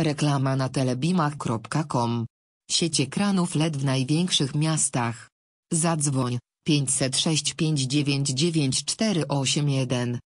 Reklama na telebima.com Sieć ekranów LED w największych miastach. Zadzwoń 506 599 481.